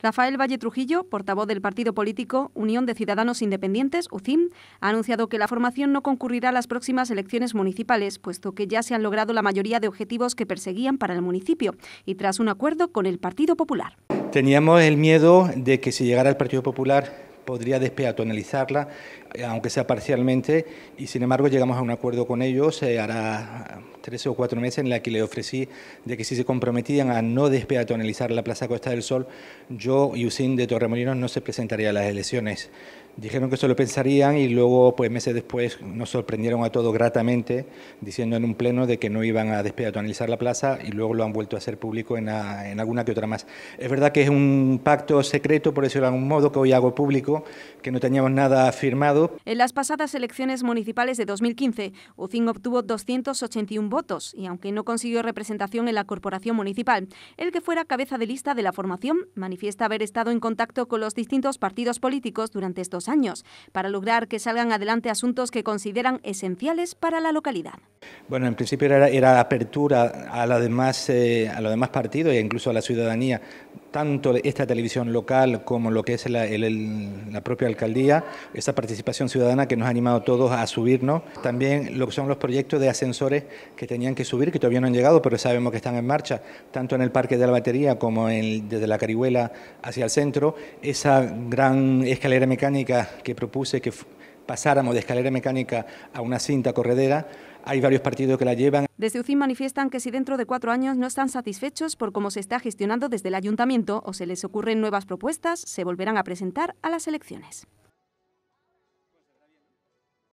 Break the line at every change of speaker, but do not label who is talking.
Rafael Valle Trujillo, portavoz del partido político Unión de Ciudadanos Independientes, UCIM, ha anunciado que la formación no concurrirá a las próximas elecciones municipales, puesto que ya se han logrado la mayoría de objetivos que perseguían para el municipio y tras un acuerdo con el Partido Popular.
Teníamos el miedo de que si llegara el Partido Popular podría despeatonalizarla, eh, aunque sea parcialmente, y sin embargo llegamos a un acuerdo con ellos, se hará tres o cuatro meses en la que le ofrecí de que si se comprometían a no despeatonalizar la Plaza Costa del Sol, yo, y Usín de Torremolinos, no se presentaría a las elecciones. Dijeron que eso lo pensarían y luego, pues meses después, nos sorprendieron a todos gratamente diciendo en un pleno de que no iban a despeatonalizar la plaza y luego lo han vuelto a hacer público en, en alguna que otra más. Es verdad que es un pacto secreto, por eso era un modo, que hoy hago público, que no teníamos nada firmado.
En las pasadas elecciones municipales de 2015, Ucín obtuvo 281 votos y aunque no consiguió representación en la corporación municipal, el que fuera cabeza de lista de la formación manifiesta haber estado en contacto con los distintos partidos políticos durante estos años, para lograr que salgan adelante asuntos que consideran esenciales para la localidad.
Bueno, en principio era, apertura a, los demás, eh, a los demás partidos e incluso a la ciudadanía, tanto esta televisión local como lo que es la, propia alcaldía, esa participación ciudadana que nos ha animado todos a subirnos. También lo que son los proyectos de ascensores que tenían que subir, que todavía no han llegado, pero sabemos que están en marcha, tanto en el Parque de la Batería como desde la Carihuela hacia el centro. Esa gran escalera mecánica que propuse que pasáramos de escalera mecánica a una cinta corredera, hay varios partidos que la llevan.
Desde UCI manifiestan que si dentro de cuatro años no están satisfechos por cómo se está gestionando desde el ayuntamiento o se les ocurren nuevas propuestas, se volverán a presentar a las elecciones.